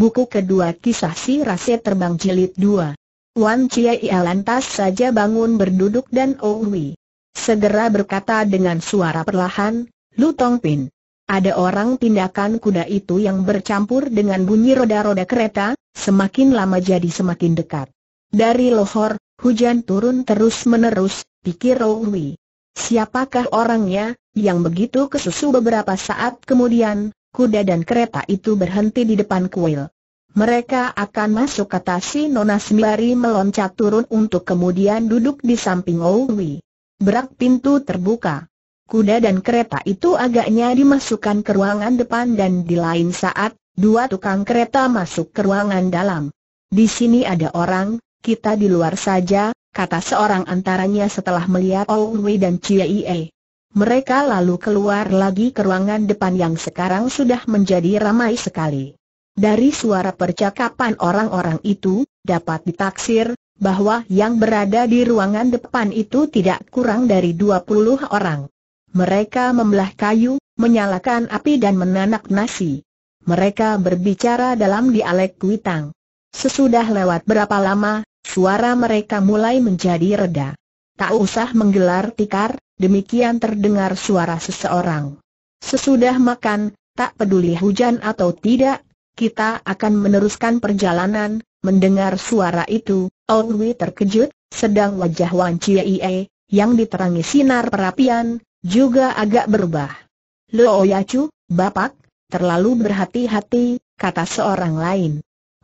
Buku kedua kisah si Rase terbang jilid dua. Wan Ia lantas saja bangun berduduk dan Ouwi oh Segera berkata dengan suara perlahan, Lu Tong Pin. Ada orang tindakan kuda itu yang bercampur dengan bunyi roda-roda kereta, semakin lama jadi semakin dekat. Dari lohor, hujan turun terus-menerus, pikir Ouwi. Oh Siapakah orangnya, yang begitu kesusu beberapa saat kemudian, kuda dan kereta itu berhenti di depan kuil. Mereka akan masuk kata si Nona Sembari meloncat turun untuk kemudian duduk di samping Owi. Berak pintu terbuka. Kuda dan kereta itu agaknya dimasukkan ke ruangan depan dan di lain saat, dua tukang kereta masuk ke ruangan dalam. Di sini ada orang, kita di luar saja, kata seorang antaranya setelah melihat Owi dan Cie mereka lalu keluar lagi ke ruangan depan yang sekarang sudah menjadi ramai sekali. Dari suara percakapan orang-orang itu, dapat ditaksir, bahwa yang berada di ruangan depan itu tidak kurang dari 20 orang. Mereka membelah kayu, menyalakan api dan menanak nasi. Mereka berbicara dalam dialek Kuitang. Sesudah lewat berapa lama, suara mereka mulai menjadi reda. Tak usah menggelar tikar, demikian terdengar suara seseorang. Sesudah makan, tak peduli hujan atau tidak, kita akan meneruskan perjalanan, mendengar suara itu, Wei terkejut, sedang wajah Wan Ie, yang diterangi sinar perapian, juga agak berubah. Lo oh ya Chu, Bapak, terlalu berhati-hati, kata seorang lain.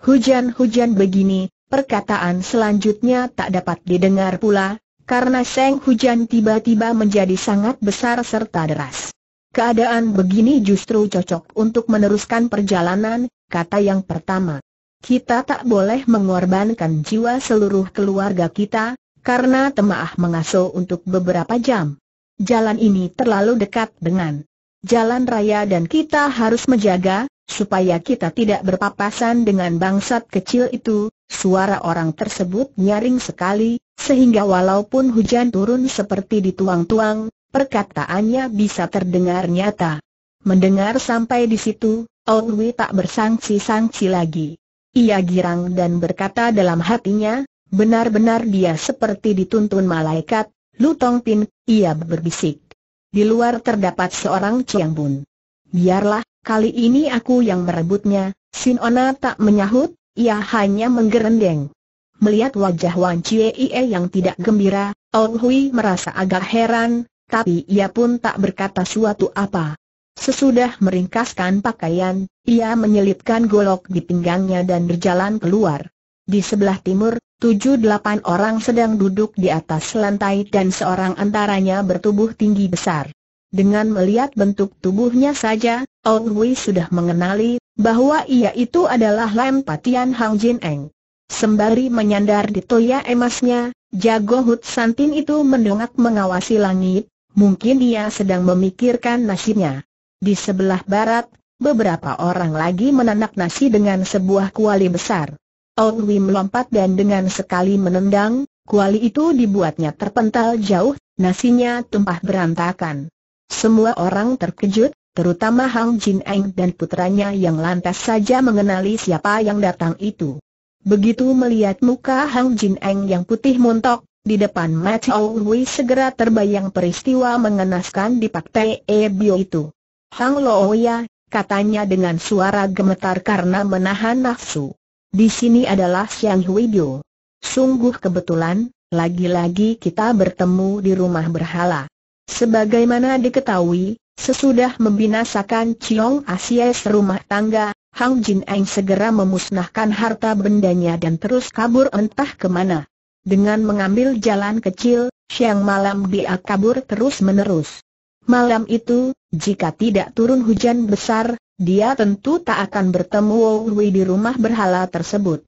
Hujan-hujan begini, perkataan selanjutnya tak dapat didengar pula, karena seng hujan tiba-tiba menjadi sangat besar serta deras. Keadaan begini justru cocok untuk meneruskan perjalanan, kata yang pertama. Kita tak boleh mengorbankan jiwa seluruh keluarga kita, karena temaah mengasuh untuk beberapa jam. Jalan ini terlalu dekat dengan jalan raya dan kita harus menjaga, supaya kita tidak berpapasan dengan bangsat kecil itu, suara orang tersebut nyaring sekali, sehingga walaupun hujan turun seperti dituang-tuang, perkataannya bisa terdengar nyata. Mendengar sampai di situ, Wei tak bersangsi-sangsi lagi. Ia girang dan berkata dalam hatinya, benar-benar dia seperti dituntun malaikat, Tong Pin, ia berbisik. Di luar terdapat seorang Chiang Bun. Biarlah, kali ini aku yang merebutnya, Ona tak menyahut, ia hanya menggerendeng. Melihat wajah Wan Chie yang tidak gembira, Ong oh Hui merasa agak heran, tapi ia pun tak berkata suatu apa. Sesudah meringkaskan pakaian, ia menyelipkan golok di pinggangnya dan berjalan keluar. Di sebelah timur, tujuh delapan orang sedang duduk di atas lantai dan seorang antaranya bertubuh tinggi besar. Dengan melihat bentuk tubuhnya saja, Ong oh Hui sudah mengenali bahwa ia itu adalah Lam Patian Hang Jin Eng. Sembari menyandar di toya emasnya, jago Hut Santin itu mendongak mengawasi langit, mungkin dia sedang memikirkan nasinya. Di sebelah barat, beberapa orang lagi menanak nasi dengan sebuah kuali besar. Ong Wim melompat dan dengan sekali menendang, kuali itu dibuatnya terpental jauh, nasinya tumpah berantakan. Semua orang terkejut, terutama Hang Jin Eng dan putranya yang lantas saja mengenali siapa yang datang itu. Begitu melihat muka Hang Jin Eng yang putih montok, di depan mata Hui segera terbayang peristiwa mengenaskan di Pak E Bio itu. Hang Lo Oya, oh katanya dengan suara gemetar karena menahan nafsu. Di sini adalah Siang Hui Bio. Sungguh kebetulan, lagi-lagi kita bertemu di rumah berhala. Sebagaimana diketahui, sesudah membinasakan Chiong Asia serumah tangga, Hang Jin Eng segera memusnahkan harta bendanya dan terus kabur entah kemana. Dengan mengambil jalan kecil, siang malam dia kabur terus-menerus. Malam itu, jika tidak turun hujan besar, dia tentu tak akan bertemu Owi di rumah berhala tersebut.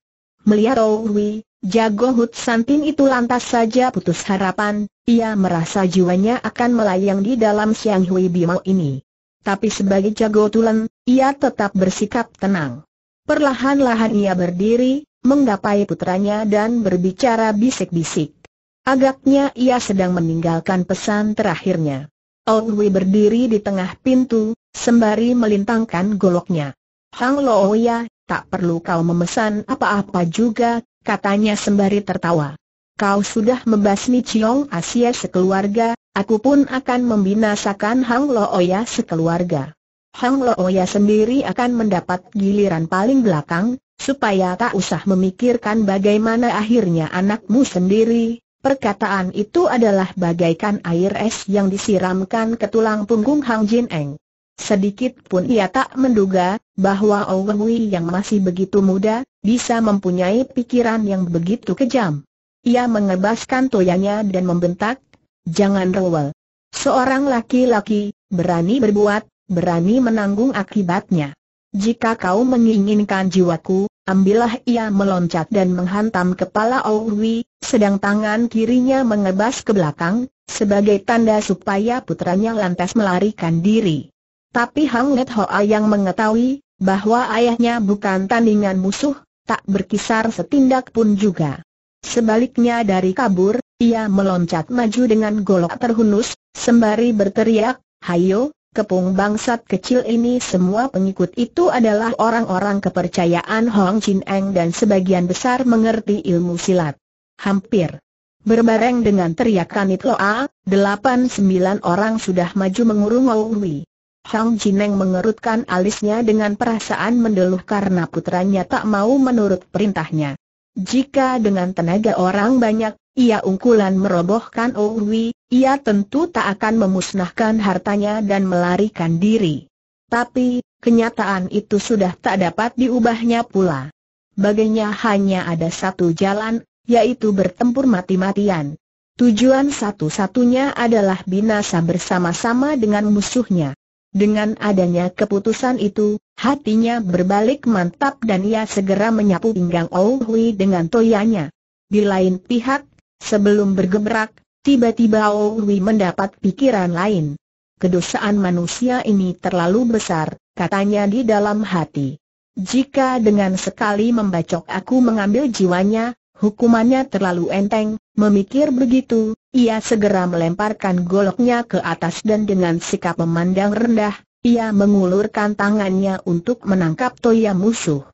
Melihat Owi, jago Hut Santin itu lantas saja putus harapan, ia merasa jiwanya akan melayang di dalam Siang Hui Bimo ini. Tapi sebagai jago tulen, ia tetap bersikap tenang. Perlahan-lahan ia berdiri, menggapai putranya dan berbicara bisik-bisik. Agaknya ia sedang meninggalkan pesan terakhirnya. Wei berdiri di tengah pintu, sembari melintangkan goloknya. Hang Lo Looya, tak perlu kau memesan apa-apa juga, katanya sembari tertawa. Kau sudah membasmi Chiong Asia sekeluarga, aku pun akan membinasakan Hang Lo Looya sekeluarga. Hang Oya sendiri akan mendapat giliran paling belakang, supaya tak usah memikirkan bagaimana akhirnya anakmu sendiri. Perkataan itu adalah bagaikan air es yang disiramkan ke tulang punggung Hang Jin Eng. Sedikit pun ia tak menduga bahwa Owen Wei yang masih begitu muda bisa mempunyai pikiran yang begitu kejam. Ia mengebaskan toyanya dan membentak, "Jangan rewel. Seorang laki-laki berani berbuat berani menanggung akibatnya. Jika kau menginginkan jiwaku, ambillah ia meloncat dan menghantam kepala Owi, sedang tangan kirinya mengebas ke belakang, sebagai tanda supaya putranya lantas melarikan diri. Tapi Hang Let Hoa yang mengetahui, bahwa ayahnya bukan tandingan musuh, tak berkisar setindak pun juga. Sebaliknya dari kabur, ia meloncat maju dengan golok terhunus, sembari berteriak, Hayo, kepung bangsat kecil ini semua pengikut itu adalah orang-orang kepercayaan Hong Chin Eng dan sebagian besar mengerti ilmu silat. Hampir. Berbareng dengan teriakan itu A, delapan sembilan orang sudah maju mengurung Owi. Hong Eng mengerutkan alisnya dengan perasaan mendeluh karena putranya tak mau menurut perintahnya. Jika dengan tenaga orang banyak, ia ungkulan merobohkan Owi, oh ia tentu tak akan memusnahkan hartanya dan melarikan diri. Tapi, kenyataan itu sudah tak dapat diubahnya pula. Baginya hanya ada satu jalan, yaitu bertempur mati-matian. Tujuan satu-satunya adalah binasa bersama-sama dengan musuhnya. Dengan adanya keputusan itu, hatinya berbalik mantap dan ia segera menyapu pinggang Oui oh dengan toyanya. Di lain pihak, Sebelum bergebrak, tiba-tiba Owi mendapat pikiran lain. Kedosaan manusia ini terlalu besar, katanya di dalam hati. Jika dengan sekali membacok aku mengambil jiwanya, hukumannya terlalu enteng, memikir begitu, ia segera melemparkan goloknya ke atas dan dengan sikap memandang rendah, ia mengulurkan tangannya untuk menangkap toya musuh.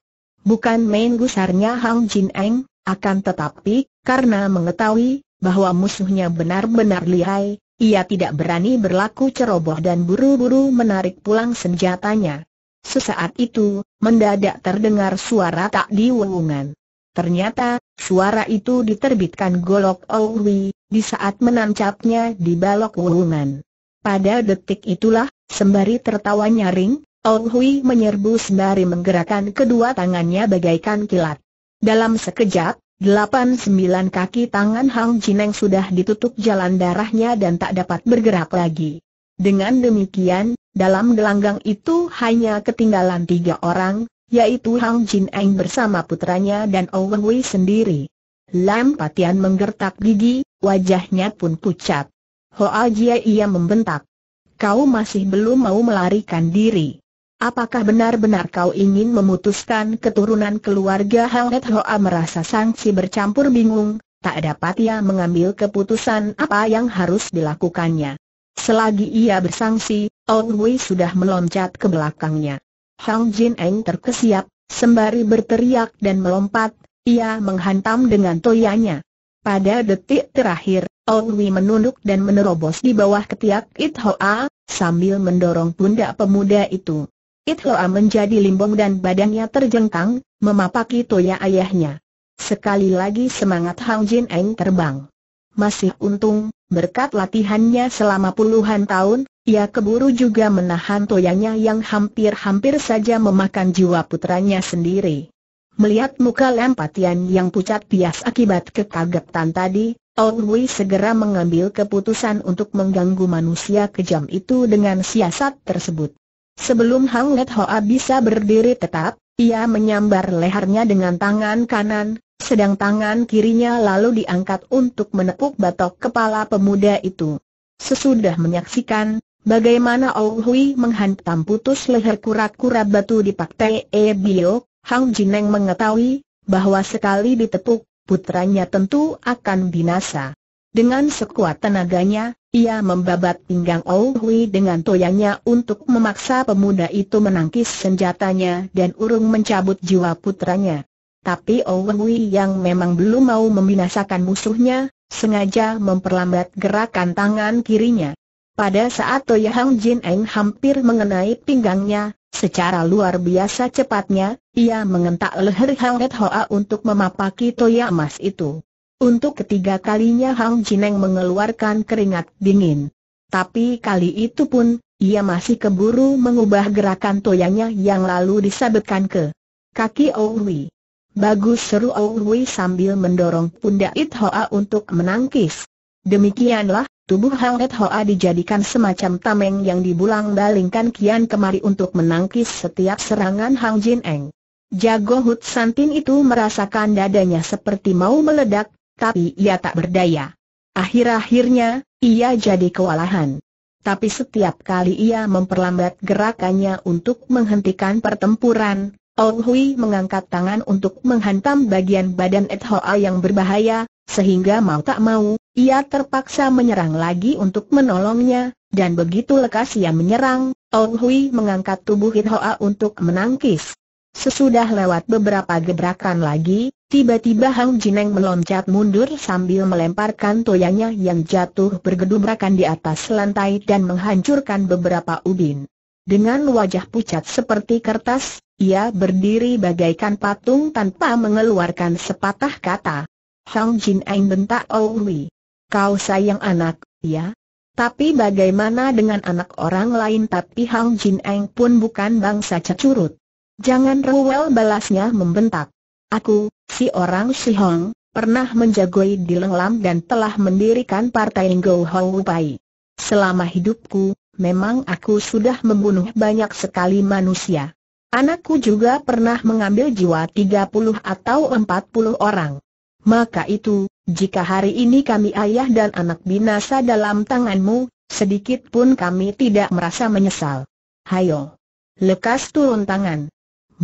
Bukan main gusarnya Hang Jin Eng, akan tetapi, karena mengetahui bahwa musuhnya benar-benar lihai, ia tidak berani berlaku ceroboh dan buru-buru menarik pulang senjatanya. Sesaat itu, mendadak terdengar suara tak diwungan. Ternyata, suara itu diterbitkan golok Owi, di saat menancapnya di balok wungan. Pada detik itulah, sembari tertawa nyaring, Owi menyerbu sembari menggerakkan kedua tangannya bagaikan kilat. Dalam sekejap, delapan sembilan kaki tangan Hang Jineng sudah ditutup jalan darahnya dan tak dapat bergerak lagi. Dengan demikian, dalam gelanggang itu hanya ketinggalan tiga orang, yaitu Hang Jineng bersama putranya dan Owen Wei sendiri. Lam Patian menggertak gigi, wajahnya pun pucat. Hoa Jia ia membentak. Kau masih belum mau melarikan diri. Apakah benar-benar kau ingin memutuskan keturunan keluarga Helhet Hoa merasa sangsi bercampur bingung, tak dapat ia mengambil keputusan apa yang harus dilakukannya. Selagi ia bersangsi, Ong Wei sudah meloncat ke belakangnya. Hang Jin Eng terkesiap, sembari berteriak dan melompat, ia menghantam dengan toyanya. Pada detik terakhir, Ong Wei menunduk dan menerobos di bawah ketiak It Hoa, sambil mendorong pundak pemuda itu. Itulah menjadi limbung dan badannya terjengkang, memapaki Toya ayahnya. Sekali lagi semangat Hang Jin Eng terbang. Masih untung, berkat latihannya selama puluhan tahun, ia keburu juga menahan toyanya yang hampir-hampir saja memakan jiwa putranya sendiri. Melihat muka Lempatian yang pucat pias akibat kekagetan tadi, Ong Wei segera mengambil keputusan untuk mengganggu manusia kejam itu dengan siasat tersebut. Sebelum Hang Let Hoa bisa berdiri tetap, ia menyambar lehernya dengan tangan kanan, sedang tangan kirinya lalu diangkat untuk menepuk batok kepala pemuda itu. Sesudah menyaksikan, bagaimana Ou Hui menghantam putus leher kura-kura batu di Pak Te e Bio, Hang Jineng mengetahui, bahwa sekali ditepuk, putranya tentu akan binasa. Dengan sekuat tenaganya, ia membabat pinggang Oh Hui dengan toyanya untuk memaksa pemuda itu menangkis senjatanya dan urung mencabut jiwa putranya. Tapi Oh Hui yang memang belum mau membinasakan musuhnya, sengaja memperlambat gerakan tangan kirinya. Pada saat Toya Hang Jin Eng hampir mengenai pinggangnya, secara luar biasa cepatnya, ia mengentak leher Hang Et Hoa untuk memapaki Toya emas itu. Untuk ketiga kalinya Hang Jineng mengeluarkan keringat dingin. Tapi kali itu pun, ia masih keburu mengubah gerakan toyangnya yang lalu disabetkan ke kaki Owi. Bagus seru Owi sambil mendorong pundak It Hoa untuk menangkis. Demikianlah, tubuh Hang It Hoa dijadikan semacam tameng yang dibulang-balingkan kian kemari untuk menangkis setiap serangan Hang Jineng. Jago Hut Santin itu merasakan dadanya seperti mau meledak, tapi ia tak berdaya. Akhir-akhirnya, ia jadi kewalahan. Tapi setiap kali ia memperlambat gerakannya untuk menghentikan pertempuran, Ong Hui mengangkat tangan untuk menghantam bagian badan Et Hoa yang berbahaya, sehingga mau tak mau, ia terpaksa menyerang lagi untuk menolongnya, dan begitu lekas ia menyerang, Ong Hui mengangkat tubuh Et Hoa untuk menangkis. Sesudah lewat beberapa gebrakan lagi, Tiba-tiba Hang Jineng meloncat mundur sambil melemparkan toyanya yang jatuh bergedubrakan di atas lantai dan menghancurkan beberapa ubin. Dengan wajah pucat seperti kertas, ia berdiri bagaikan patung tanpa mengeluarkan sepatah kata. Hang Jineng bentak Owi. Oh, kau sayang anak, ya? Tapi bagaimana dengan anak orang lain tapi Hang Jineng pun bukan bangsa cecurut. Jangan rewel balasnya membentak. Aku, si orang Hong pernah menjagoi di Lenglam dan telah mendirikan partai Ngo Hong Pai. Selama hidupku, memang aku sudah membunuh banyak sekali manusia. Anakku juga pernah mengambil jiwa 30 atau 40 orang. Maka itu, jika hari ini kami ayah dan anak binasa dalam tanganmu, sedikit pun kami tidak merasa menyesal. Hayo, lekas turun tangan.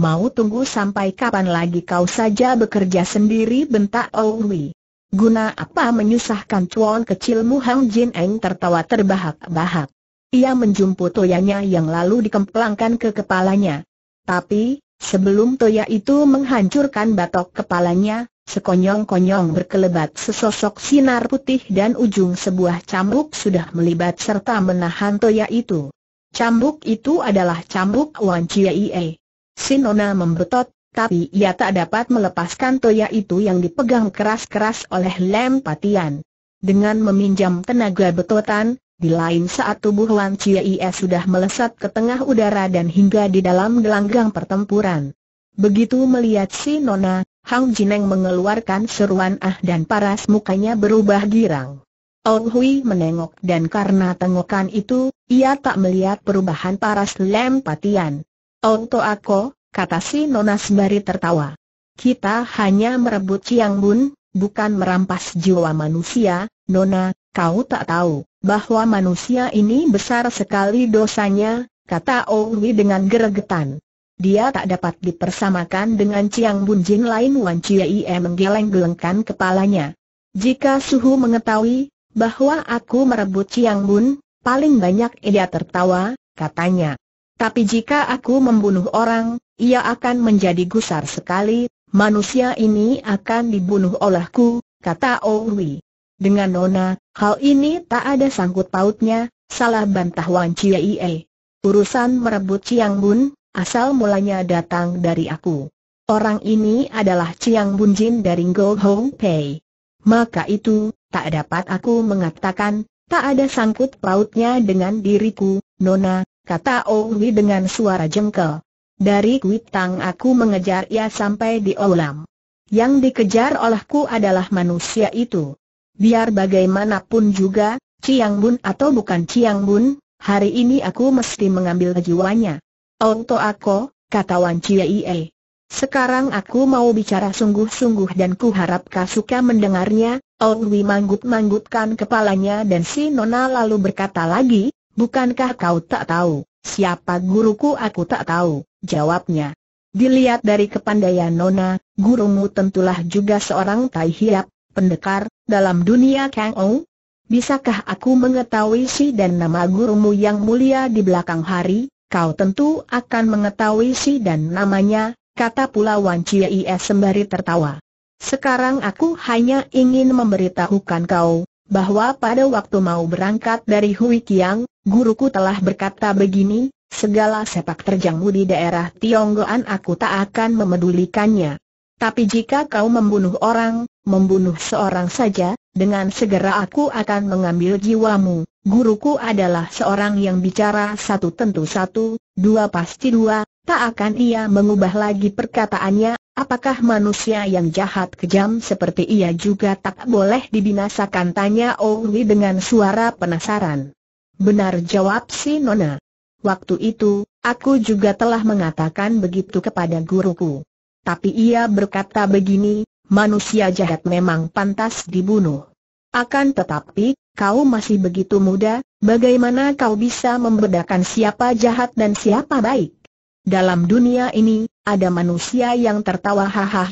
Mau tunggu sampai kapan lagi kau saja bekerja sendiri bentak Owi. Guna apa menyusahkan cuan kecilmu Hang Jin Eng tertawa terbahak-bahak. Ia menjumpu toyanya yang lalu dikemplangkan ke kepalanya. Tapi, sebelum toya itu menghancurkan batok kepalanya, sekonyong-konyong berkelebat sesosok sinar putih dan ujung sebuah cambuk sudah melibat serta menahan toya itu. Cambuk itu adalah cambuk Wan Chiaie. Sinona membetot, tapi ia tak dapat melepaskan toya itu yang dipegang keras-keras oleh Lem Patian. Dengan meminjam tenaga betotan, di lain saat tubuh Wan Chiaie sudah melesat ke tengah udara dan hingga di dalam gelanggang pertempuran. Begitu melihat si Nona, Hang Jineng mengeluarkan seruan ah dan paras mukanya berubah girang. Ong Hui menengok dan karena tengokan itu, ia tak melihat perubahan paras Lem Patian. Onto aku, kata si Nona sembari tertawa. Kita hanya merebut Chiang Bun, bukan merampas jiwa manusia, Nona, kau tak tahu bahwa manusia ini besar sekali dosanya, kata Owi dengan geregetan. Dia tak dapat dipersamakan dengan Chiang Bun Jin lain Wan Chiai menggeleng-gelengkan kepalanya. Jika Suhu mengetahui bahwa aku merebut Chiang Bun, paling banyak ia tertawa, katanya. Tapi jika aku membunuh orang, ia akan menjadi gusar sekali, manusia ini akan dibunuh olehku, kata Owi. Dengan Nona, hal ini tak ada sangkut pautnya, salah bantah Wan Chiei. Urusan merebut Chiang Bun, asal mulanya datang dari aku. Orang ini adalah Chiang Bun Jin dari Go Hong Pei. Maka itu, tak dapat aku mengatakan, tak ada sangkut pautnya dengan diriku, Nona, kata Owi dengan suara jengkel. Dari Kuitang aku mengejar ia sampai di Olam. Yang dikejar olehku adalah manusia itu. Biar bagaimanapun juga, Ciang Bun atau bukan Ciang Bun, hari ini aku mesti mengambil jiwanya. to aku, kata Wan Ciee. Sekarang aku mau bicara sungguh-sungguh dan ku harap Kasuka mendengarnya. Owi manggut-manggutkan kepalanya dan si Nona lalu berkata lagi, Bukankah kau tak tahu, siapa guruku aku tak tahu, jawabnya. Dilihat dari kepandaian Nona, gurumu tentulah juga seorang Tai Hiap, pendekar, dalam dunia Kang Ong. Bisakah aku mengetahui si dan nama gurumu yang mulia di belakang hari? Kau tentu akan mengetahui si dan namanya, kata pula Wan Chiei sembari tertawa. Sekarang aku hanya ingin memberitahukan kau, bahwa pada waktu mau berangkat dari Hui Kiang, guruku telah berkata begini, segala sepak terjangmu di daerah Tionggoan aku tak akan memedulikannya. Tapi jika kau membunuh orang, membunuh seorang saja, dengan segera aku akan mengambil jiwamu. Guruku adalah seorang yang bicara satu tentu satu, dua pasti dua, tak akan ia mengubah lagi perkataannya, Apakah manusia yang jahat kejam seperti ia juga tak boleh dibinasakan? Tanya Owi dengan suara penasaran. Benar jawab si Nona. Waktu itu, aku juga telah mengatakan begitu kepada guruku. Tapi ia berkata begini, manusia jahat memang pantas dibunuh. Akan tetapi, kau masih begitu muda, bagaimana kau bisa membedakan siapa jahat dan siapa baik? Dalam dunia ini, ada manusia yang tertawa hahaha,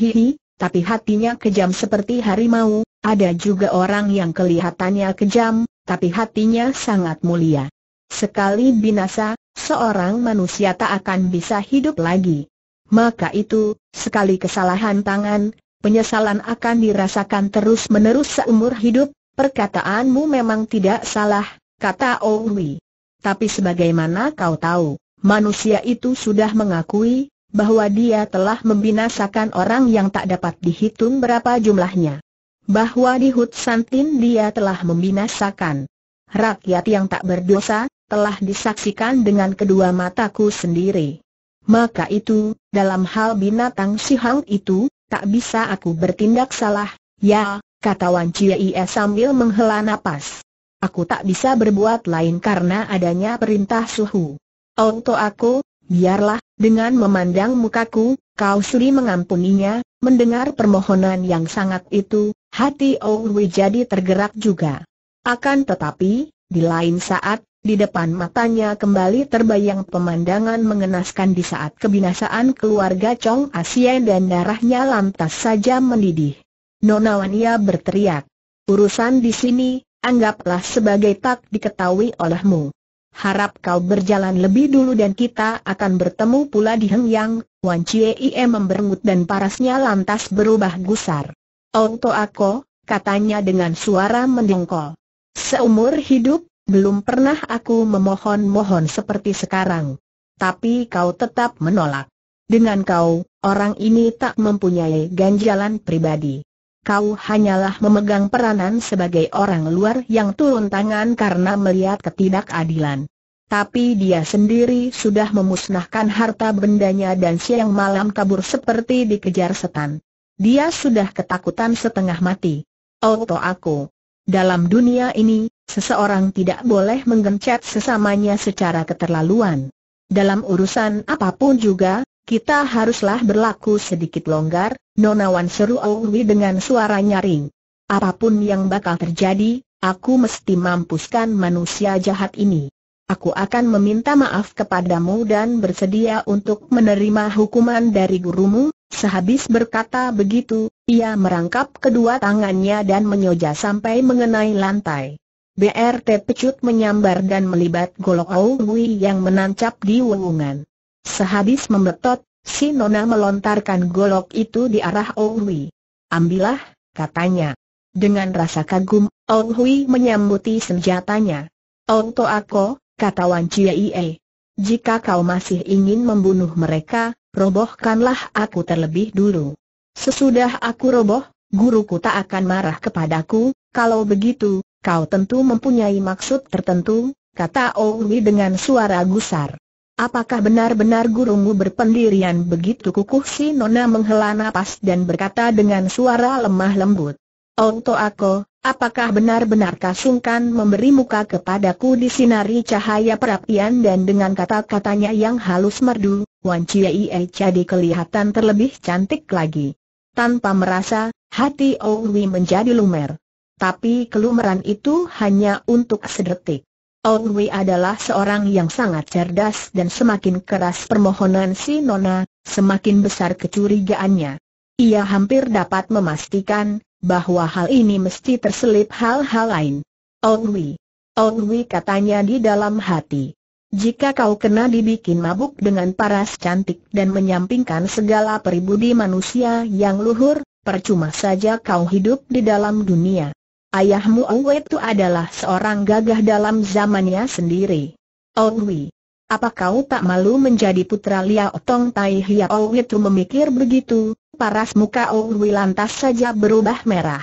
tapi hatinya kejam seperti harimau, ada juga orang yang kelihatannya kejam, tapi hatinya sangat mulia. Sekali binasa, seorang manusia tak akan bisa hidup lagi. Maka itu, sekali kesalahan tangan, penyesalan akan dirasakan terus-menerus seumur hidup, perkataanmu memang tidak salah, kata Owi. Tapi sebagaimana kau tahu, manusia itu sudah mengakui, bahwa dia telah membinasakan orang yang tak dapat dihitung berapa jumlahnya. Bahwa di Hut Santin dia telah membinasakan rakyat yang tak berdosa, telah disaksikan dengan kedua mataku sendiri. Maka itu, dalam hal binatang si Hang itu, tak bisa aku bertindak salah, ya, kata Wan Chie sambil menghela napas. Aku tak bisa berbuat lain karena adanya perintah suhu. Auto aku, biarlah, dengan memandang mukaku, kau suri mengampuninya, mendengar permohonan yang sangat itu, hati Owi jadi tergerak juga. Akan tetapi, di lain saat, di depan matanya kembali terbayang pemandangan mengenaskan di saat kebinasaan keluarga Chong Asia dan darahnya lantas saja mendidih. Nona Wania berteriak. Urusan di sini, anggaplah sebagai tak diketahui olehmu harap kau berjalan lebih dulu dan kita akan bertemu pula di Hengyang, Wan Chie Ie memberengut dan parasnya lantas berubah gusar. Ong oh, To Ako, katanya dengan suara mendengkol. Seumur hidup, belum pernah aku memohon-mohon seperti sekarang. Tapi kau tetap menolak. Dengan kau, orang ini tak mempunyai ganjalan pribadi kau hanyalah memegang peranan sebagai orang luar yang turun tangan karena melihat ketidakadilan. Tapi dia sendiri sudah memusnahkan harta bendanya dan siang malam kabur seperti dikejar setan. Dia sudah ketakutan setengah mati. Oh, toh aku. Dalam dunia ini, seseorang tidak boleh menggencet sesamanya secara keterlaluan. Dalam urusan apapun juga, kita haruslah berlaku sedikit longgar, nonawan seru Owi dengan suara nyaring. Apapun yang bakal terjadi, aku mesti mampuskan manusia jahat ini. Aku akan meminta maaf kepadamu dan bersedia untuk menerima hukuman dari gurumu. Sehabis berkata begitu, ia merangkap kedua tangannya dan menyoja sampai mengenai lantai. BRT pecut menyambar dan melibat golok Owi yang menancap di wewungan. Sehabis membetot, si Nona melontarkan golok itu di arah Ohui. Ambillah, katanya. Dengan rasa kagum, Ohui menyambuti senjatanya. Onto aku, kata Wan Chiei. Jika kau masih ingin membunuh mereka, robohkanlah aku terlebih dulu. Sesudah aku roboh, guruku tak akan marah kepadaku, kalau begitu, kau tentu mempunyai maksud tertentu, kata Owi dengan suara gusar. Apakah benar-benar gurumu berpendirian begitu kukuh si Nona menghela nafas dan berkata dengan suara lemah lembut. Auto oh, aku, apakah benar-benar kasungkan memberi muka kepadaku di sinari cahaya perapian dan dengan kata-katanya yang halus merdu, Wan Ie jadi kelihatan terlebih cantik lagi. Tanpa merasa, hati Owi menjadi lumer. Tapi kelumeran itu hanya untuk sedetik. Aun Hui adalah seorang yang sangat cerdas dan semakin keras permohonan si Nona, semakin besar kecurigaannya. Ia hampir dapat memastikan bahwa hal ini mesti terselip hal-hal lain. Aun Hui. Hui katanya di dalam hati. Jika kau kena dibikin mabuk dengan paras cantik dan menyampingkan segala peribudi manusia yang luhur, percuma saja kau hidup di dalam dunia. Ayahmu Ongwe itu adalah seorang gagah dalam zamannya sendiri. Ongwe, oh apa kau tak malu menjadi putra Lia Otong Tai Hia Ongwe oh itu memikir begitu, paras muka Ongwe oh lantas saja berubah merah.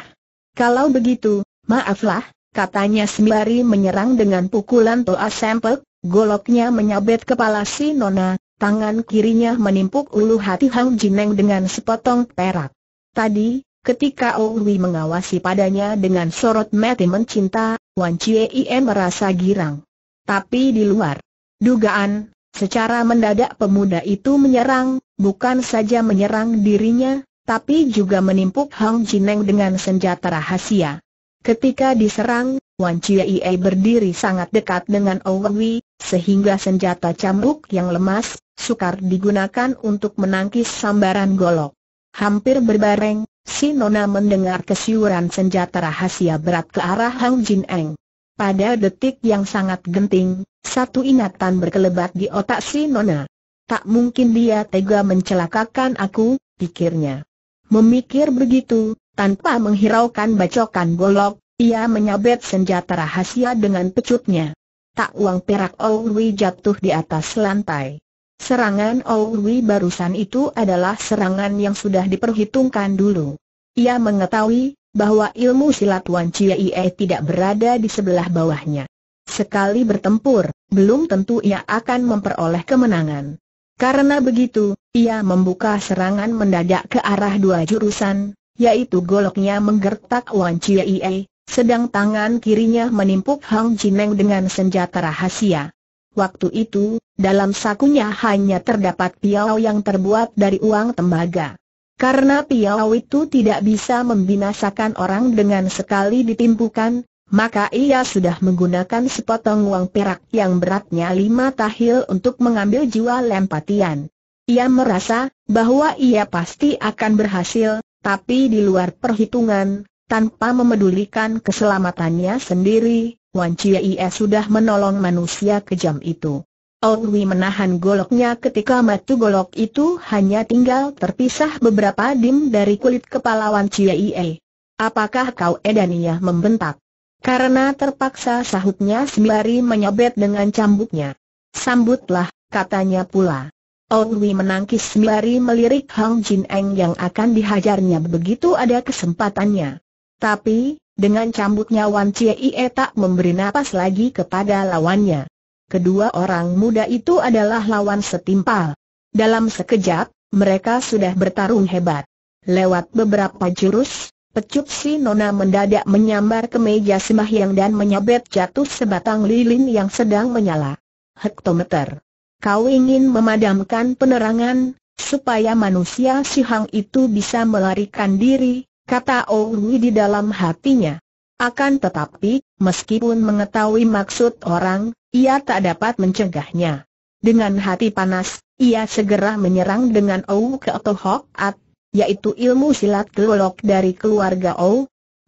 Kalau begitu, maaflah, katanya sembari menyerang dengan pukulan toa sempek, goloknya menyabet kepala si Nona, tangan kirinya menimpuk ulu hati Hang Jineng dengan sepotong perak. Tadi, Ketika Owi mengawasi padanya dengan sorot mati mencinta, Wan Chie merasa girang. Tapi di luar dugaan, secara mendadak pemuda itu menyerang, bukan saja menyerang dirinya, tapi juga menimpuk Hang Jineng dengan senjata rahasia. Ketika diserang, Wan Ie berdiri sangat dekat dengan Owi, sehingga senjata cambuk yang lemas, sukar digunakan untuk menangkis sambaran golok. Hampir berbareng, Si Nona mendengar kesiuran senjata rahasia berat ke arah Hang Jin Eng. Pada detik yang sangat genting, satu ingatan berkelebat di otak si Nona. Tak mungkin dia tega mencelakakan aku, pikirnya. Memikir begitu, tanpa menghiraukan bacokan golok, ia menyabet senjata rahasia dengan pecutnya. Tak uang perak Owi jatuh di atas lantai. Serangan Owi barusan itu adalah serangan yang sudah diperhitungkan dulu. Ia mengetahui bahwa ilmu silat Wan Chie tidak berada di sebelah bawahnya. Sekali bertempur, belum tentu ia akan memperoleh kemenangan. Karena begitu, ia membuka serangan mendadak ke arah dua jurusan, yaitu goloknya menggertak Wan Chie, sedang tangan kirinya menimpuk Hang Jineng dengan senjata rahasia. Waktu itu, dalam sakunya hanya terdapat piau yang terbuat dari uang tembaga. Karena piau itu tidak bisa membinasakan orang dengan sekali ditimpukan, maka ia sudah menggunakan sepotong uang perak yang beratnya lima tahil untuk mengambil jiwa lempatian. Ia merasa bahwa ia pasti akan berhasil, tapi di luar perhitungan, tanpa memedulikan keselamatannya sendiri, Wan Ie sudah menolong manusia kejam itu. Owi menahan goloknya ketika matu golok itu hanya tinggal terpisah beberapa dim dari kulit kepala Wan Ie. Apakah kau Edania membentak? Karena terpaksa sahutnya sembari menyabet dengan cambuknya. Sambutlah, katanya pula. Owi menangkis sembari melirik Hang Jin Eng yang akan dihajarnya begitu ada kesempatannya. Tapi, dengan cambuknya Wan Chie tak memberi napas lagi kepada lawannya. Kedua orang muda itu adalah lawan setimpal. Dalam sekejap, mereka sudah bertarung hebat. Lewat beberapa jurus, pecut si Nona mendadak menyambar ke meja sembahyang dan menyabet jatuh sebatang lilin yang sedang menyala. Hektometer. Kau ingin memadamkan penerangan, supaya manusia si Hang itu bisa melarikan diri, kata Owi di dalam hatinya. Akan tetapi, meskipun mengetahui maksud orang, ia tak dapat mencegahnya. Dengan hati panas, ia segera menyerang dengan Ou ke atau yaitu ilmu silat gelolok dari keluarga Ou.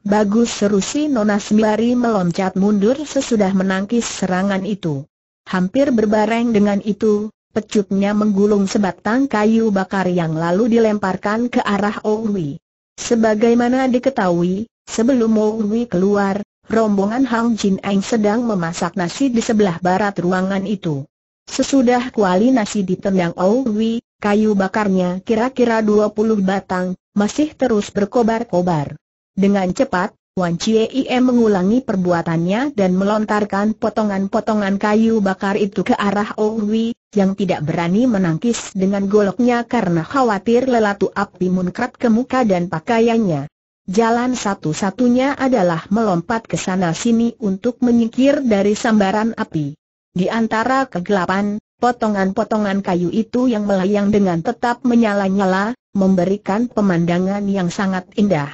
Bagus seru si Nona Sembari meloncat mundur sesudah menangkis serangan itu. Hampir berbareng dengan itu, pecutnya menggulung sebatang kayu bakar yang lalu dilemparkan ke arah Owi. Sebagaimana diketahui, sebelum Mohui keluar, rombongan Hang Jin Eng sedang memasak nasi di sebelah barat ruangan itu. Sesudah kuali nasi ditendang Owi, kayu bakarnya kira-kira 20 batang, masih terus berkobar-kobar. Dengan cepat, Wan Chie mengulangi perbuatannya dan melontarkan potongan-potongan kayu bakar itu ke arah Owi, yang tidak berani menangkis dengan goloknya karena khawatir lelatu api munkrat ke muka dan pakaiannya. Jalan satu-satunya adalah melompat ke sana-sini untuk menyingkir dari sambaran api. Di antara kegelapan, potongan-potongan kayu itu yang melayang dengan tetap menyala-nyala, memberikan pemandangan yang sangat indah.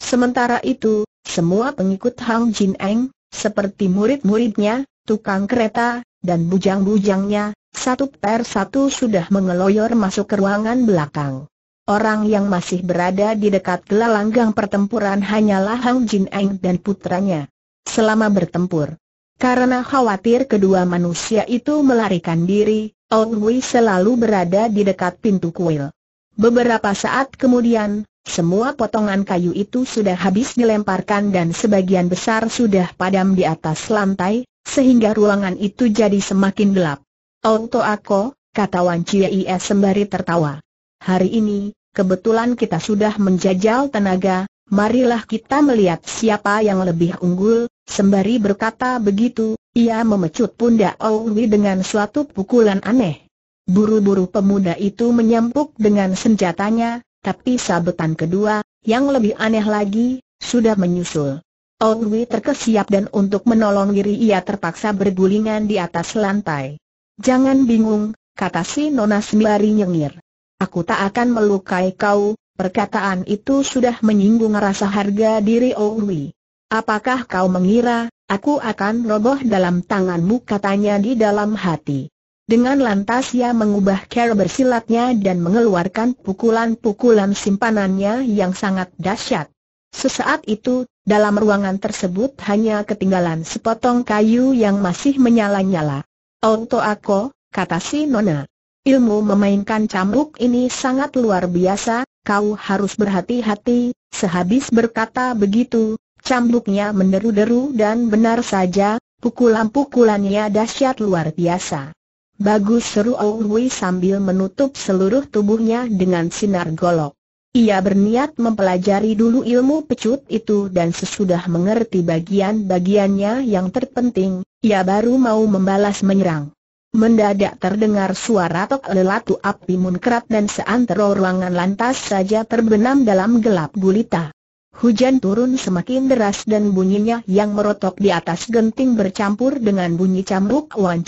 Sementara itu, semua pengikut Hang Jin Eng, seperti murid-muridnya, tukang kereta, dan bujang-bujangnya, satu per satu sudah mengeloyor masuk ke ruangan belakang. Orang yang masih berada di dekat gelanggang pertempuran hanyalah Hang Jin Eng dan putranya. Selama bertempur, karena khawatir kedua manusia itu melarikan diri, Ong Wei selalu berada di dekat pintu kuil. Beberapa saat kemudian, semua potongan kayu itu sudah habis dilemparkan dan sebagian besar sudah padam di atas lantai, sehingga ruangan itu jadi semakin gelap. Auto aku, kata Wan es sembari tertawa. Hari ini, kebetulan kita sudah menjajal tenaga, marilah kita melihat siapa yang lebih unggul, sembari berkata begitu, ia memecut pundak Owi dengan suatu pukulan aneh. Buru-buru pemuda itu menyampuk dengan senjatanya, tapi sabetan kedua, yang lebih aneh lagi, sudah menyusul. Owi terkesiap dan untuk menolong diri ia terpaksa bergulingan di atas lantai. Jangan bingung, kata si Nona sembari nyengir. Aku tak akan melukai kau, perkataan itu sudah menyinggung rasa harga diri Owi. Apakah kau mengira, aku akan roboh dalam tanganmu katanya di dalam hati. Dengan lantas ia mengubah cara bersilatnya dan mengeluarkan pukulan-pukulan simpanannya yang sangat dahsyat. Sesaat itu, dalam ruangan tersebut hanya ketinggalan sepotong kayu yang masih menyala-nyala. Auto aku, kata si Nona. Ilmu memainkan cambuk ini sangat luar biasa, kau harus berhati-hati, sehabis berkata begitu, cambuknya meneru deru dan benar saja, pukulan-pukulannya dahsyat luar biasa. Bagus seru Ohui sambil menutup seluruh tubuhnya dengan sinar golok. Ia berniat mempelajari dulu ilmu pecut itu dan sesudah mengerti bagian-bagiannya yang terpenting, ia baru mau membalas menyerang. Mendadak terdengar suara tok lelatu api munkrat dan seantero ruangan lantas saja terbenam dalam gelap gulita. Hujan turun semakin deras dan bunyinya yang merotok di atas genting bercampur dengan bunyi cambuk Wan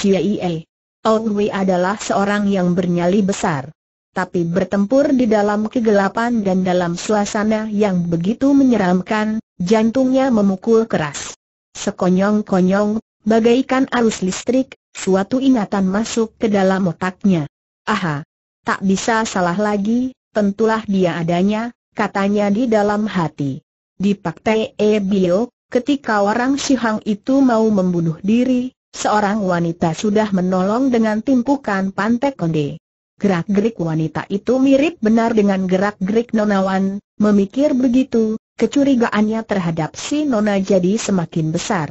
Hui adalah seorang yang bernyali besar. Tapi bertempur di dalam kegelapan dan dalam suasana yang begitu menyeramkan, jantungnya memukul keras. Sekonyong-konyong, bagaikan arus listrik, suatu ingatan masuk ke dalam otaknya. Aha! Tak bisa salah lagi, tentulah dia adanya, katanya di dalam hati. Di Pak e Bio, ketika orang Sihang itu mau membunuh diri, Seorang wanita sudah menolong dengan timpukan pantek konde. Gerak-gerik wanita itu mirip benar dengan gerak-gerik nonawan, memikir begitu, kecurigaannya terhadap si nona jadi semakin besar.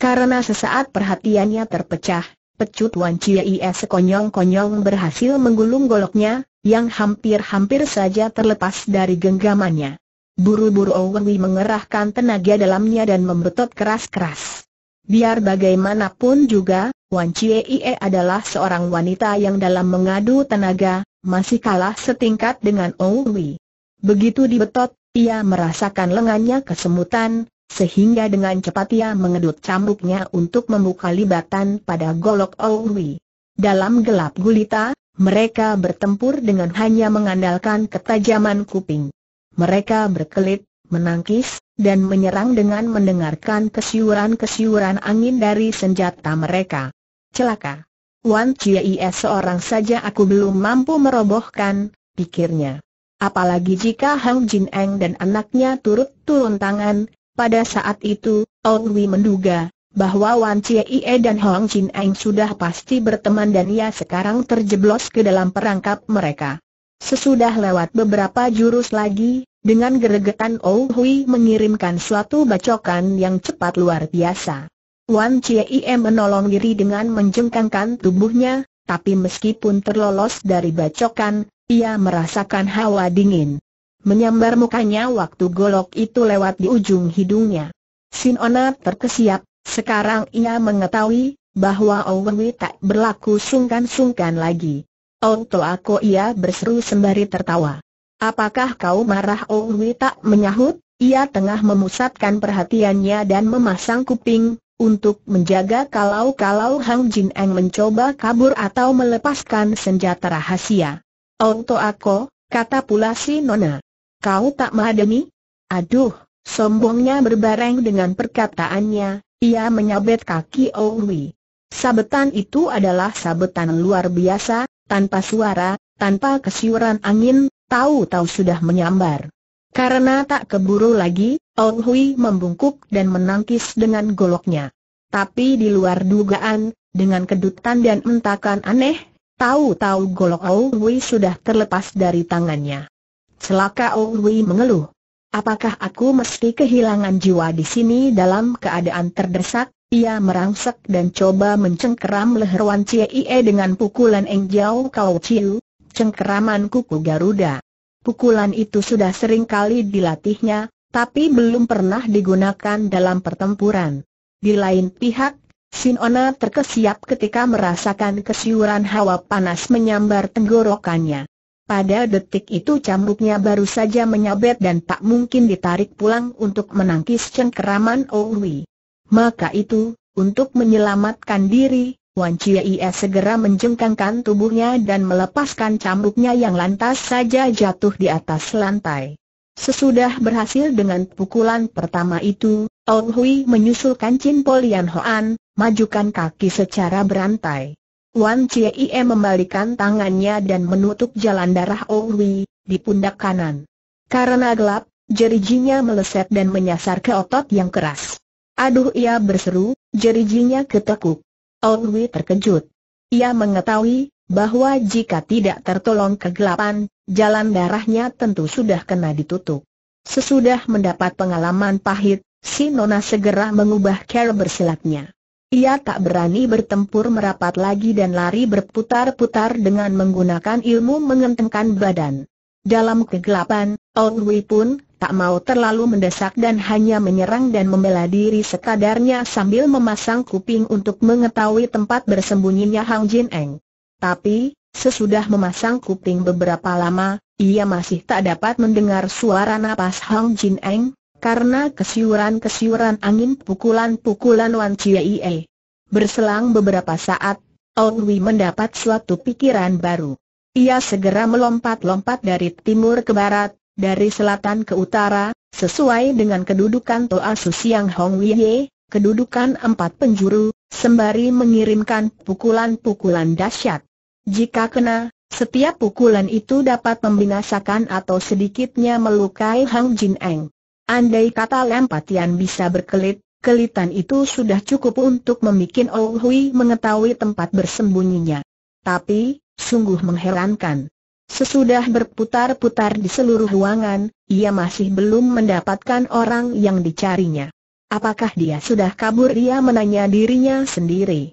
Karena sesaat perhatiannya terpecah, pecut Wan Chiei sekonyong-konyong berhasil menggulung goloknya, yang hampir-hampir saja terlepas dari genggamannya. Buru-buru Owen mengerahkan tenaga dalamnya dan membetot keras-keras. Biar bagaimanapun juga, Wan Chie Ie adalah seorang wanita yang dalam mengadu tenaga, masih kalah setingkat dengan Owi. Begitu dibetot, ia merasakan lengannya kesemutan, sehingga dengan cepat ia mengedut cambuknya untuk membuka libatan pada golok Owi. Dalam gelap gulita, mereka bertempur dengan hanya mengandalkan ketajaman kuping. Mereka berkelit, menangkis, dan menyerang dengan mendengarkan kesiuran-kesiuran angin dari senjata mereka. Celaka! Wan Chiei seorang saja aku belum mampu merobohkan, pikirnya. Apalagi jika Hang Jin Eng dan anaknya turut turun tangan, pada saat itu, Ong Wi menduga, bahwa Wan Chiei dan Hang Jin Eng sudah pasti berteman dan ia sekarang terjeblos ke dalam perangkap mereka. Sesudah lewat beberapa jurus lagi, dengan geregetan Oh Hui mengirimkan suatu bacokan yang cepat luar biasa. Wan Chie menolong diri dengan menjengkangkan tubuhnya, tapi meskipun terlolos dari bacokan, ia merasakan hawa dingin. Menyambar mukanya waktu golok itu lewat di ujung hidungnya. Sin Sinona terkesiap, sekarang ia mengetahui bahwa Hui tak berlaku sungkan-sungkan lagi. Auto aku ia berseru sembari tertawa. Apakah kau marah Oh Wei? tak menyahut? Ia tengah memusatkan perhatiannya dan memasang kuping, untuk menjaga kalau-kalau Hang Jin Eng mencoba kabur atau melepaskan senjata rahasia. Oh Toako, kata pula si Nona. Kau tak menghadapi? Aduh, sombongnya berbareng dengan perkataannya, ia menyabet kaki Oh Wei. Sabetan itu adalah sabetan luar biasa, tanpa suara, tanpa kesiuran angin, tahu-tahu sudah menyambar. Karena tak keburu lagi, Ong Hui membungkuk dan menangkis dengan goloknya. Tapi di luar dugaan, dengan kedutan dan entakan aneh, tahu-tahu golok Ong Hui sudah terlepas dari tangannya. Celaka Ong Hui mengeluh. Apakah aku mesti kehilangan jiwa di sini dalam keadaan terdesak? Ia merangsek dan coba mencengkeram leher Wan Cie Ie dengan pukulan Eng Jiao Kau Chiu cengkeraman kuku Garuda. Pukulan itu sudah sering kali dilatihnya, tapi belum pernah digunakan dalam pertempuran. Di lain pihak, Sinona terkesiap ketika merasakan kesiuran hawa panas menyambar tenggorokannya. Pada detik itu cambuknya baru saja menyabet dan tak mungkin ditarik pulang untuk menangkis cengkeraman Owi. Maka itu, untuk menyelamatkan diri, Wan Ie segera menjengkangkan tubuhnya dan melepaskan cambuknya yang lantas saja jatuh di atas lantai. Sesudah berhasil dengan pukulan pertama itu, Ong Hui menyusulkan Chin Polian Hoan, majukan kaki secara berantai. Wan Ie membalikan tangannya dan menutup jalan darah Ong Hui, di pundak kanan. Karena gelap, jerijinya meleset dan menyasar ke otot yang keras. Aduh ia berseru, jerijinya ketekuk. Wei terkejut. Ia mengetahui bahwa jika tidak tertolong kegelapan, jalan darahnya tentu sudah kena ditutup. Sesudah mendapat pengalaman pahit, si Nona segera mengubah cara bersilatnya. Ia tak berani bertempur merapat lagi dan lari berputar-putar dengan menggunakan ilmu mengentengkan badan. Dalam kegelapan, Old Wei pun tak mau terlalu mendesak dan hanya menyerang dan membela diri sekadarnya sambil memasang kuping untuk mengetahui tempat bersembunyinya Hang Jin Eng. Tapi, sesudah memasang kuping beberapa lama, ia masih tak dapat mendengar suara napas Hang Jin Eng, karena kesiuran-kesiuran angin pukulan-pukulan Wan Chia Ie. Berselang beberapa saat, Ong Wi mendapat suatu pikiran baru. Ia segera melompat-lompat dari timur ke barat, dari selatan ke utara, sesuai dengan kedudukan Toa Susiang Hong Wiye, kedudukan empat penjuru, sembari mengirimkan pukulan-pukulan dahsyat. Jika kena, setiap pukulan itu dapat membinasakan atau sedikitnya melukai Hang Jin Eng. Andai kata lempatian bisa berkelit, kelitan itu sudah cukup untuk membuat Oh Hui mengetahui tempat bersembunyinya. Tapi, sungguh mengherankan. Sesudah berputar-putar di seluruh ruangan, ia masih belum mendapatkan orang yang dicarinya. Apakah dia sudah kabur? Ia menanya dirinya sendiri.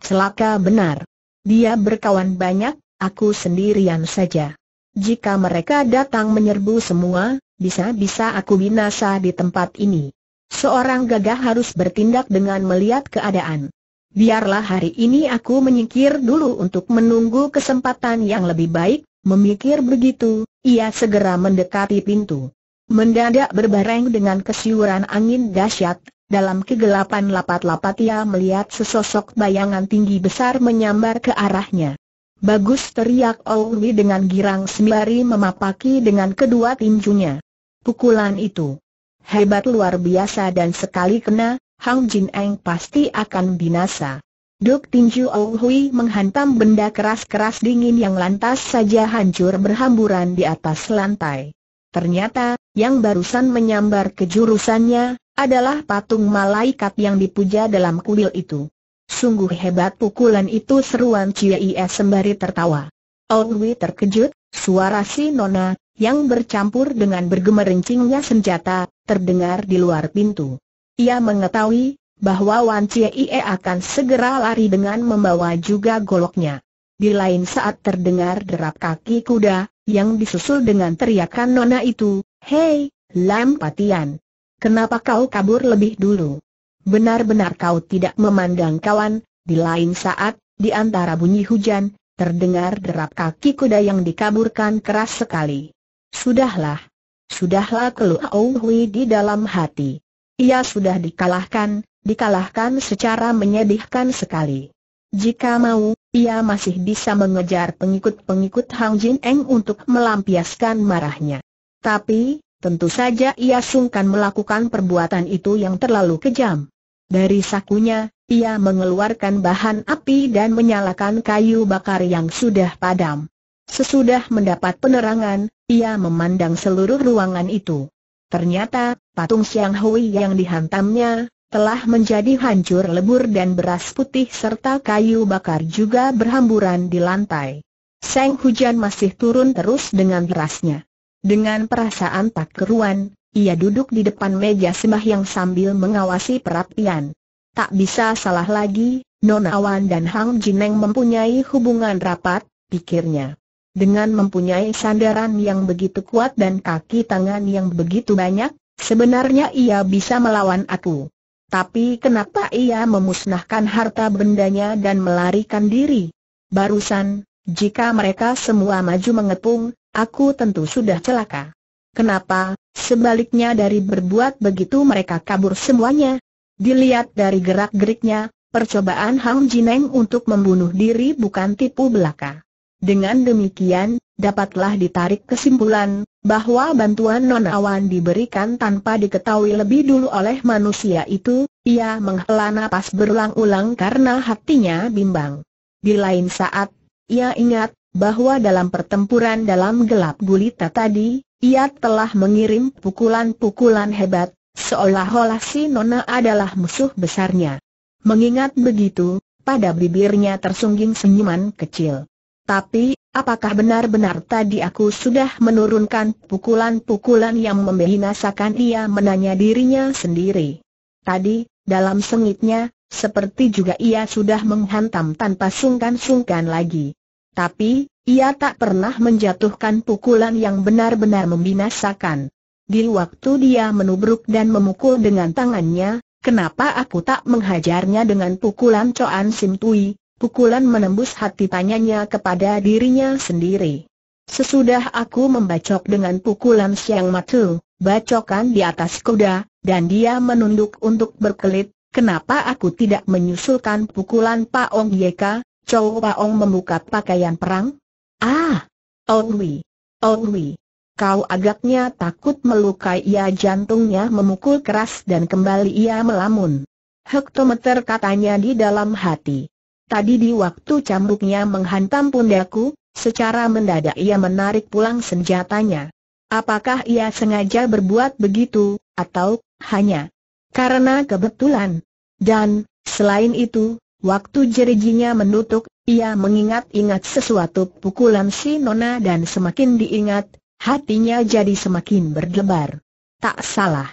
Celaka benar. Dia berkawan banyak, aku sendirian saja. Jika mereka datang menyerbu semua, bisa-bisa aku binasa di tempat ini. Seorang gagah harus bertindak dengan melihat keadaan. Biarlah hari ini aku menyingkir dulu untuk menunggu kesempatan yang lebih baik, Memikir begitu, ia segera mendekati pintu. Mendadak berbareng dengan kesiuran angin dahsyat, dalam kegelapan lapat-lapat ia melihat sesosok bayangan tinggi besar menyambar ke arahnya. Bagus teriak Olwi dengan girang sembari memapaki dengan kedua tinjunya. Pukulan itu hebat luar biasa dan sekali kena, Hang Jin Eng pasti akan binasa. Duk Tinju Ong Hui menghantam benda keras-keras dingin yang lantas saja hancur berhamburan di atas lantai. Ternyata, yang barusan menyambar kejurusannya, adalah patung malaikat yang dipuja dalam kuil itu. Sungguh hebat pukulan itu seruan Cie sembari tertawa. Hui terkejut, suara si Nona, yang bercampur dengan bergemerincingnya senjata, terdengar di luar pintu. Ia mengetahui, bahwa Wan Cie Ie akan segera lari dengan membawa juga goloknya. Di lain saat terdengar derap kaki kuda, yang disusul dengan teriakan nona itu, Hei, Lam Patian! Kenapa kau kabur lebih dulu? Benar-benar kau tidak memandang kawan, di lain saat, di antara bunyi hujan, terdengar derap kaki kuda yang dikaburkan keras sekali. Sudahlah. Sudahlah keluh Hui di dalam hati. Ia sudah dikalahkan, dikalahkan secara menyedihkan sekali. Jika mau, ia masih bisa mengejar pengikut-pengikut Hang Jin Eng untuk melampiaskan marahnya. Tapi, tentu saja ia sungkan melakukan perbuatan itu yang terlalu kejam. Dari sakunya, ia mengeluarkan bahan api dan menyalakan kayu bakar yang sudah padam. Sesudah mendapat penerangan, ia memandang seluruh ruangan itu. Ternyata, patung Xiang Hui yang dihantamnya, telah menjadi hancur lebur dan beras putih serta kayu bakar juga berhamburan di lantai. Seng hujan masih turun terus dengan derasnya. Dengan perasaan tak keruan, ia duduk di depan meja sembah yang sambil mengawasi perapian. Tak bisa salah lagi, Nona Awan dan Hang Jineng mempunyai hubungan rapat, pikirnya. Dengan mempunyai sandaran yang begitu kuat dan kaki tangan yang begitu banyak, sebenarnya ia bisa melawan aku. Tapi kenapa ia memusnahkan harta bendanya dan melarikan diri? Barusan, jika mereka semua maju mengepung, aku tentu sudah celaka. Kenapa, sebaliknya dari berbuat begitu mereka kabur semuanya? Dilihat dari gerak-geriknya, percobaan Hang Jineng untuk membunuh diri bukan tipu belaka. Dengan demikian, dapatlah ditarik kesimpulan, bahwa bantuan non-awan diberikan tanpa diketahui lebih dulu oleh manusia itu, ia menghela napas berulang-ulang karena hatinya bimbang. Di lain saat, ia ingat, bahwa dalam pertempuran dalam gelap gulita tadi, ia telah mengirim pukulan-pukulan hebat, seolah-olah si Nona adalah musuh besarnya. Mengingat begitu, pada bibirnya tersungging senyuman kecil. Tapi, apakah benar-benar tadi aku sudah menurunkan pukulan-pukulan yang membinasakan ia menanya dirinya sendiri. Tadi, dalam sengitnya, seperti juga ia sudah menghantam tanpa sungkan-sungkan lagi. Tapi, ia tak pernah menjatuhkan pukulan yang benar-benar membinasakan. Di waktu dia menubruk dan memukul dengan tangannya, kenapa aku tak menghajarnya dengan pukulan Coan Sim Tui? pukulan menembus hati tanyanya kepada dirinya sendiri. Sesudah aku membacok dengan pukulan siang matu, bacokan di atas kuda, dan dia menunduk untuk berkelit, kenapa aku tidak menyusulkan pukulan Pak Ong Yeka, Chow Pak Ong membuka pakaian perang? Ah! Ong Onwi! Kau agaknya takut melukai ia jantungnya memukul keras dan kembali ia melamun. Hektometer katanya di dalam hati. Tadi di waktu cambuknya menghantam pundaku, secara mendadak ia menarik pulang senjatanya. Apakah ia sengaja berbuat begitu, atau hanya karena kebetulan? Dan, selain itu, waktu jerijinya menutup, ia mengingat-ingat sesuatu pukulan si Nona dan semakin diingat, hatinya jadi semakin berdebar. Tak salah.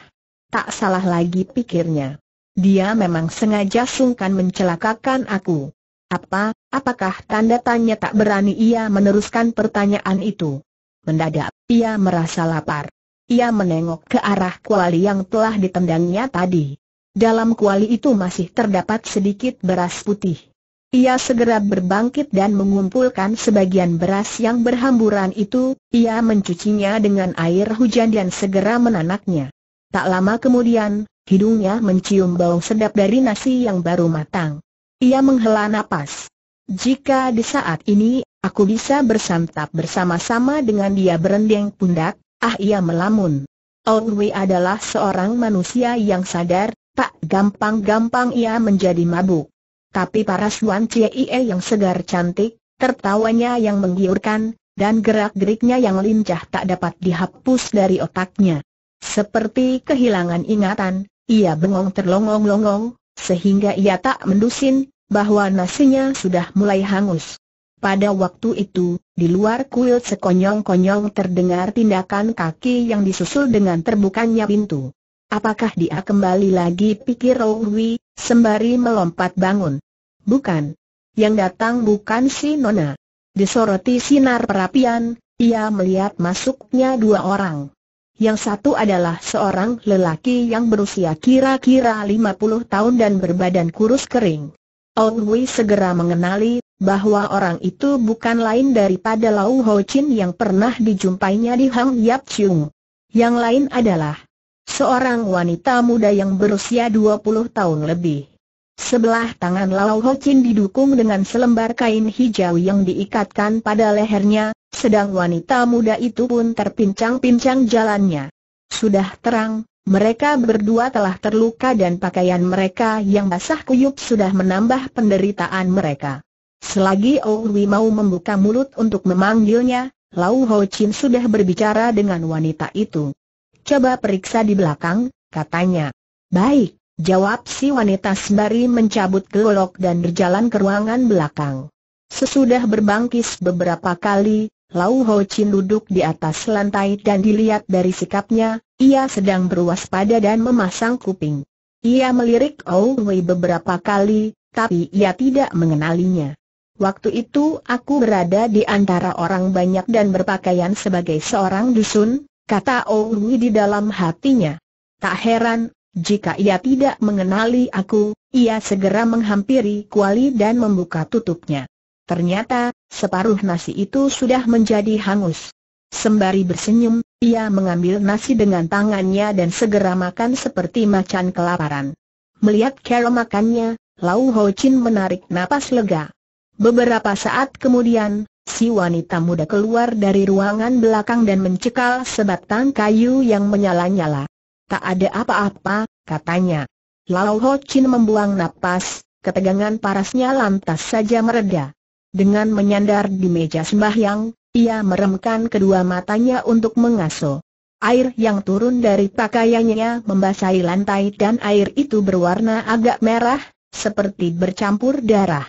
Tak salah lagi pikirnya. Dia memang sengaja sungkan mencelakakan aku. Apa, apakah tanda tanya tak berani ia meneruskan pertanyaan itu? Mendadak, ia merasa lapar. Ia menengok ke arah kuali yang telah ditendangnya tadi. Dalam kuali itu masih terdapat sedikit beras putih. Ia segera berbangkit dan mengumpulkan sebagian beras yang berhamburan itu, ia mencucinya dengan air hujan dan segera menanaknya. Tak lama kemudian, hidungnya mencium bau sedap dari nasi yang baru matang. Ia menghela nafas. Jika di saat ini, aku bisa bersantap bersama-sama dengan dia berendeng pundak, ah ia melamun. Ong Wei adalah seorang manusia yang sadar, tak gampang-gampang ia menjadi mabuk. Tapi para Suan Cie yang segar cantik, tertawanya yang menggiurkan, dan gerak-geriknya yang lincah tak dapat dihapus dari otaknya. Seperti kehilangan ingatan, ia bengong terlongong-longong, sehingga ia tak mendusin, bahwa nasinya sudah mulai hangus. Pada waktu itu, di luar kuil sekonyong-konyong terdengar tindakan kaki yang disusul dengan terbukanya pintu. Apakah dia kembali lagi pikir Rowi, sembari melompat bangun? Bukan. Yang datang bukan si Nona. Disoroti sinar perapian, ia melihat masuknya dua orang. Yang satu adalah seorang lelaki yang berusia kira-kira 50 tahun dan berbadan kurus kering. Ong Hui segera mengenali bahwa orang itu bukan lain daripada Lau Ho Chin yang pernah dijumpainya di Hang Yap Chung. Yang lain adalah seorang wanita muda yang berusia 20 tahun lebih. Sebelah tangan Lau Ho Chin didukung dengan selembar kain hijau yang diikatkan pada lehernya, sedang wanita muda itu pun terpincang-pincang jalannya. Sudah terang, mereka berdua telah terluka dan pakaian mereka yang basah kuyup sudah menambah penderitaan mereka. Selagi Ouwi mau membuka mulut untuk memanggilnya, Lau Ho Chin sudah berbicara dengan wanita itu. Coba periksa di belakang, katanya. Baik, jawab si wanita sembari mencabut golok dan berjalan ke ruangan belakang. Sesudah berbangkis beberapa kali, Lau Ho Chin duduk di atas lantai dan dilihat dari sikapnya, ia sedang berwaspada dan memasang kuping. Ia melirik Ou Wei beberapa kali, tapi ia tidak mengenalinya. Waktu itu aku berada di antara orang banyak dan berpakaian sebagai seorang dusun, kata Ou Wei di dalam hatinya. Tak heran, jika ia tidak mengenali aku, ia segera menghampiri kuali dan membuka tutupnya. Ternyata, separuh nasi itu sudah menjadi hangus. Sembari bersenyum, ia mengambil nasi dengan tangannya dan segera makan seperti macan kelaparan. Melihat cara makannya, Lau Ho Chin menarik napas lega. Beberapa saat kemudian, si wanita muda keluar dari ruangan belakang dan mencekal sebatang kayu yang menyala-nyala. Tak ada apa-apa, katanya. Lau Ho Chin membuang napas, ketegangan parasnya lantas saja mereda. Dengan menyandar di meja sembahyang, ia meremkan kedua matanya untuk mengaso. Air yang turun dari pakaiannya membasahi lantai dan air itu berwarna agak merah, seperti bercampur darah.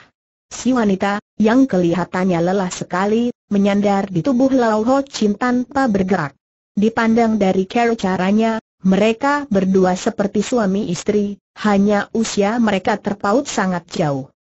Si wanita, yang kelihatannya lelah sekali, menyandar di tubuh Lao Ho Chin tanpa bergerak. Dipandang dari cara caranya, mereka berdua seperti suami istri, hanya usia mereka terpaut sangat jauh.